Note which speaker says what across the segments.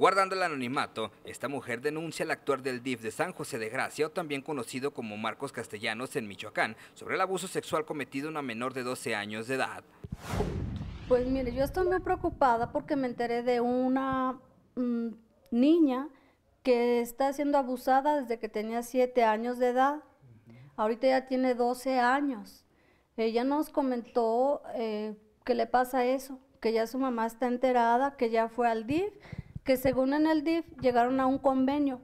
Speaker 1: Guardando el anonimato, esta mujer denuncia al actuar del DIF de San José de Gracia, o también conocido como Marcos Castellanos en Michoacán, sobre el abuso sexual cometido a una menor de 12 años de edad.
Speaker 2: Pues mire, yo estoy muy preocupada porque me enteré de una mm, niña que está siendo abusada desde que tenía 7 años de edad. Ahorita ya tiene 12 años. Ella nos comentó eh, que le pasa eso, que ya su mamá está enterada, que ya fue al DIF que según en el DIF llegaron a un convenio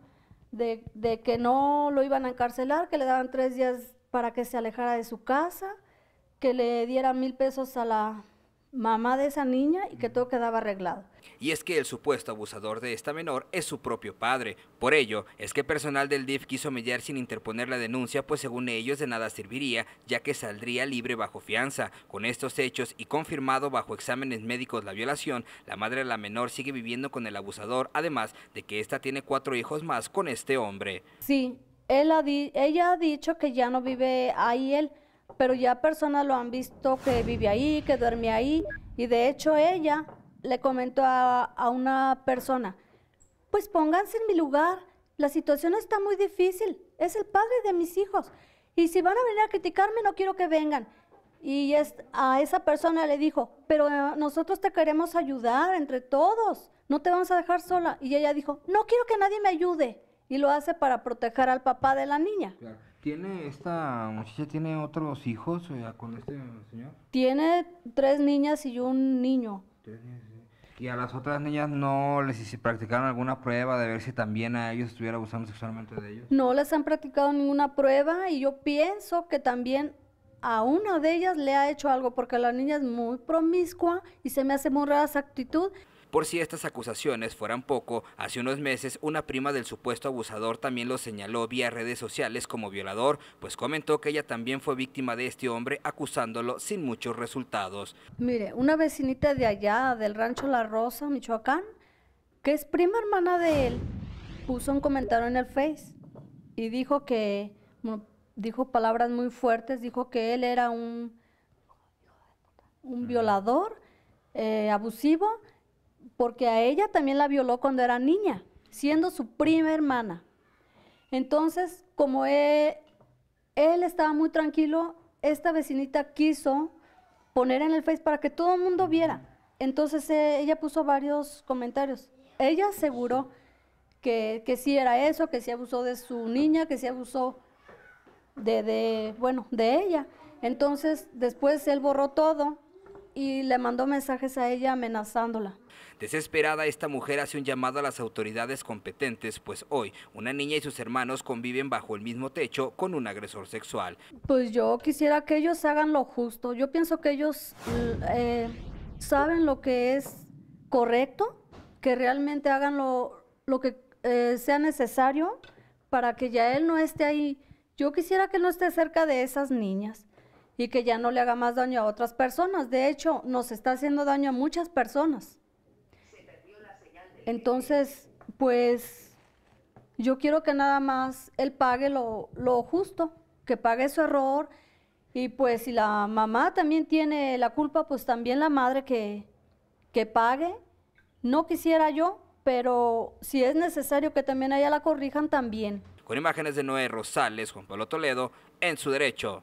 Speaker 2: de, de que no lo iban a encarcelar, que le daban tres días para que se alejara de su casa, que le diera mil pesos a la mamá de esa niña y que todo quedaba arreglado.
Speaker 1: Y es que el supuesto abusador de esta menor es su propio padre. Por ello, es que personal del DIF quiso mediar sin interponer la denuncia, pues según ellos de nada serviría, ya que saldría libre bajo fianza. Con estos hechos y confirmado bajo exámenes médicos la violación, la madre de la menor sigue viviendo con el abusador, además de que ésta tiene cuatro hijos más con este hombre.
Speaker 2: Sí, ella ha dicho que ya no vive ahí él, pero ya personas lo han visto que vive ahí, que duerme ahí, y de hecho ella le comentó a, una persona, pues pónganse en mi lugar, la situación está muy difícil, es el padre de mis hijos, y si van a venir a criticarme no quiero que vengan. Y a esa persona le dijo, pero eh, nosotros te queremos ayudar entre todos, no te vamos a dejar sola. Y ella dijo, no quiero que nadie me ayude. Y lo hace para proteger al papá de la niña.
Speaker 1: ¿Tiene esta muchacha, tiene otros hijos eh, con este señor?
Speaker 2: Tiene tres niñas y un niño.
Speaker 1: ¿Y a las otras niñas no les practicaron alguna prueba de ver si también a ellos estuviera abusando sexualmente de ellos?
Speaker 2: No les han practicado ninguna prueba y yo pienso que también a una de ellas le ha hecho algo porque la niña es muy promiscua y se me hace muy rara esa actitud.
Speaker 1: Por si estas acusaciones fueran poco, hace unos meses una prima del supuesto abusador también lo señaló vía redes sociales como violador, pues comentó que ella también fue víctima de este hombre acusándolo sin muchos resultados.
Speaker 2: Mire, una vecinita de allá, del rancho La Rosa, Michoacán, que es prima hermana de él, puso un comentario en el Face y dijo que, dijo palabras muy fuertes, dijo que él era un, un violador eh, abusivo porque a ella también la violó cuando era niña, siendo su prima hermana. Entonces, como e, él, estaba muy tranquilo, esta vecinita quiso poner en el Face para que todo el mundo viera. Entonces e, ella puso varios comentarios. Ella aseguró que, que sí era eso, que sí abusó de su niña, que sí abusó de, de, bueno, de ella. Entonces después él borró todo y le mandó mensajes a ella amenazándola.
Speaker 1: Desesperada, esta mujer hace un llamado a las autoridades competentes, pues hoy una niña y sus hermanos conviven bajo el mismo techo con un agresor sexual.
Speaker 2: Pues yo quisiera que ellos hagan lo justo. Yo pienso que ellos eh, saben lo que es correcto, que realmente hagan lo, lo que eh, sea necesario para que ya él no esté ahí. Yo quisiera que no esté cerca de esas niñas y que ya no le haga más daño a otras personas. De hecho, nos está haciendo daño a muchas personas. Entonces, pues yo quiero que nada más él pague lo, justo, que pague su error. Y pues si la mamá también tiene la culpa, pues también la madre que, pague. No quisiera yo, pero si es necesario que también a ella la corrijan, también.
Speaker 1: Con imágenes de Noé Rosales, Juan Pablo Toledo, en su derecho.